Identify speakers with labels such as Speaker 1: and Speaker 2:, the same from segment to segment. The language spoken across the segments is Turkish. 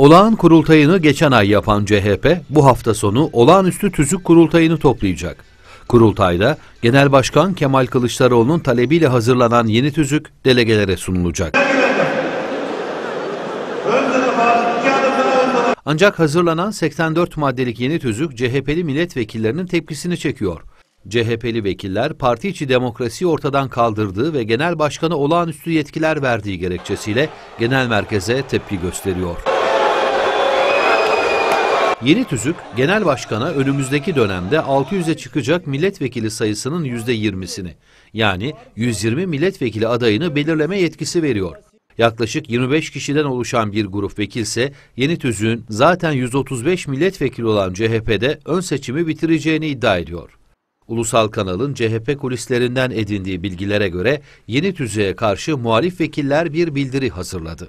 Speaker 1: Olağan kurultayını geçen ay yapan CHP bu hafta sonu olağanüstü tüzük kurultayını toplayacak. Kurultayda Genel Başkan Kemal Kılıçdaroğlu'nun talebiyle hazırlanan yeni tüzük delegelere sunulacak. Ancak hazırlanan 84 maddelik yeni tüzük CHP'li milletvekillerinin tepkisini çekiyor. CHP'li vekiller parti içi demokrasiyi ortadan kaldırdığı ve genel Başkanı olağanüstü yetkiler verdiği gerekçesiyle genel merkeze tepki gösteriyor. Yeni tüzük genel başkana önümüzdeki dönemde 600'e çıkacak milletvekili sayısının %20'sini yani 120 milletvekili adayını belirleme yetkisi veriyor. Yaklaşık 25 kişiden oluşan bir grup vekil ise yeni tüzüğün zaten 135 milletvekili olan CHP'de ön seçimi bitireceğini iddia ediyor. Ulusal kanalın CHP kulislerinden edindiği bilgilere göre yeni tüzüğe karşı muhalif vekiller bir bildiri hazırladı.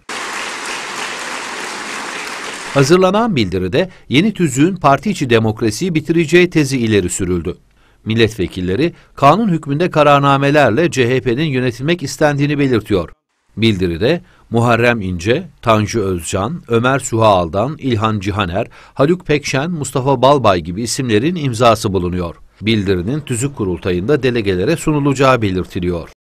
Speaker 1: Hazırlanan bildiride yeni tüzüğün parti içi demokrasiyi bitireceği tezi ileri sürüldü. Milletvekilleri kanun hükmünde kararnamelerle CHP'nin yönetilmek istendiğini belirtiyor. Bildiride Muharrem İnce, Tanju Özcan, Ömer Suhaal'dan İlhan Cihaner, Haluk Pekşen, Mustafa Balbay gibi isimlerin imzası bulunuyor. Bildirinin tüzük kurultayında delegelere sunulacağı belirtiliyor.